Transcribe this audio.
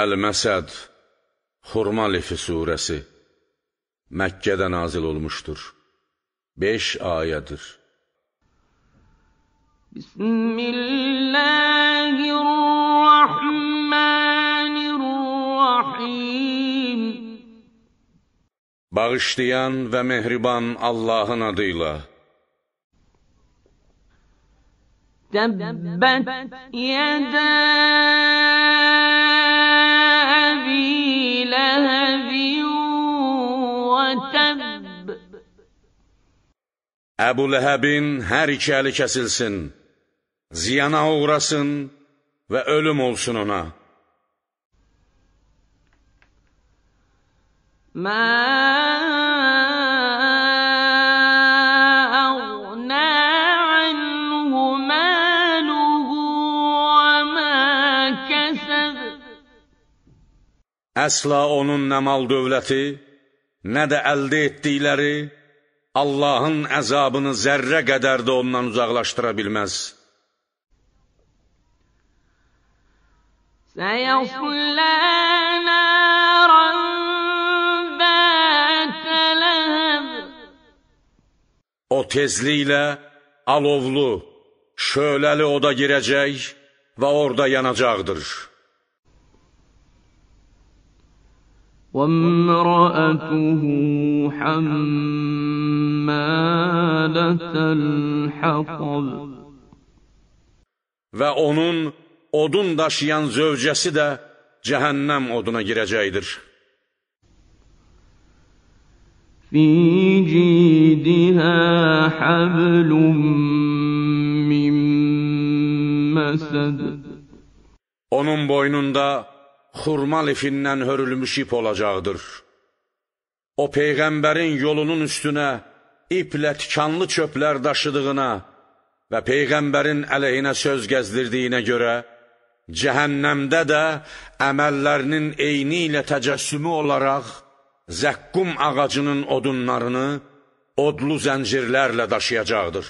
Əl-Məsəd Xurma Lifi Suresi Məkkədə nazil olmuşdur. 5 ayədir. Bismillahirrahmanirrahim Bağışlayan və mehriban Allahın adıyla Təbbət yədə وتب Əbu Ləhəbin hər iki əli kəsilsin, ziyana uğrasın və ölüm olsun ona. Mə Əsla onun nə mal dövləti, nə də əldə etdikləri Allahın əzabını zərrə qədər də ondan uzaqlaşdıra bilməz. Səyəflə nərən bətələhəb O tezliklə alovlu, şöləli oda girəcək və orada yanacaqdır. وامرأته حمالة الحطب Ve onun odun daşıyan zövcesi de cehennem oduna girecektir. في جيدها حبل من Onun boynunda xurma lifindən hörülmüş ip olacaqdır. O Peyğəmbərin yolunun üstünə iplə tikanlı çöplər daşıdığına və Peyğəmbərin əleyhinə söz gəzdirdiyinə görə, cəhənnəmdə də əməllərinin eyni ilə təcəssümü olaraq zəqqum ağacının odunlarını odlu zəncirlərlə daşıyacaqdır.